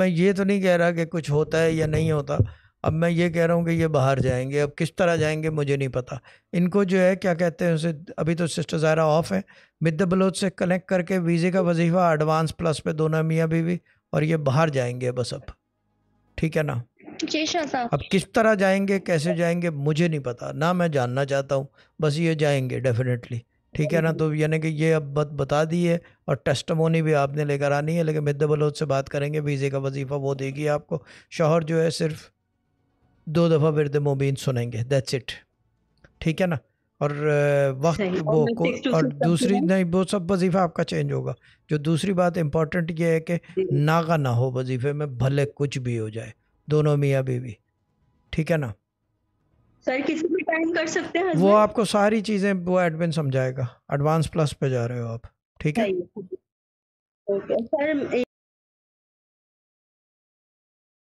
मैं ये तो नहीं कह रहा कि कुछ होता है या नहीं होता अब मैं ये कह रहा हूँ कि ये बाहर जाएंगे अब किस तरह जाएंगे मुझे नहीं पता इनको जो है क्या कहते हैं उसे अभी तो सिस्टर ज़ारा ऑफ है मिद बलोच से कनेक्ट करके वीज़े का वजीफा एडवांस प्लस पे दोनों मियाँ बीवी और ये बाहर जाएंगे बस अब ठीक है ना अब किस तरह जाएंगे कैसे जाएंगे मुझे नहीं पता ना मैं जानना चाहता हूँ बस ये जाएंगे डेफिनेटली ठीक है ना तो यानी कि ये अब बत, बता दी है और टेस्टमोनी भी आपने लेकर आनी है लेकिन मिद्दा बलोच से बात करेंगे वीज़े का वजीफ़ा वो देगी आपको शोहर जो है सिर्फ दो दफ़ा विरद मुबीन सुनेंगे दैट्स इट ठीक है ना और वक्त वो और को और दूसरी नहीं वो सब वजीफ़ा आपका चेंज होगा जो दूसरी बात इम्पोर्टेंट ये है कि नागा ना हो वजीफ़े में भले कुछ भी हो जाए दोनों मियाँ बीवी ठीक है ना सर किसी भी टाइम कर सकते हैं वो आपको सारी चीजें वो एडमिन समझाएगा एडवांस प्लस पे जा रहे हो आप ठीक है ओके सर